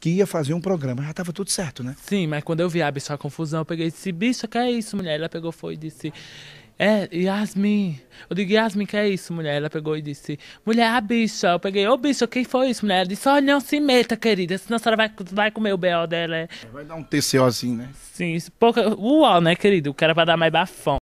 que ia fazer um programa. Já estava tudo certo, né? Sim, mas quando eu vi a bicha a confusão, eu peguei e disse, bicha, que é isso, mulher? Ela pegou foi e disse. É, Yasmin. Eu digo, Yasmin, que é isso, mulher? Ela pegou e disse, mulher, a bicha. Eu peguei, ô oh, bicha, quem foi isso, mulher? Ela disse, olha, não se meta, querida, senão a senhora vai, vai comer o B.O. dela. É. Vai dar um TCOzinho, né? Sim, pouca... Uau, né, querido? O cara vai dar mais bafão.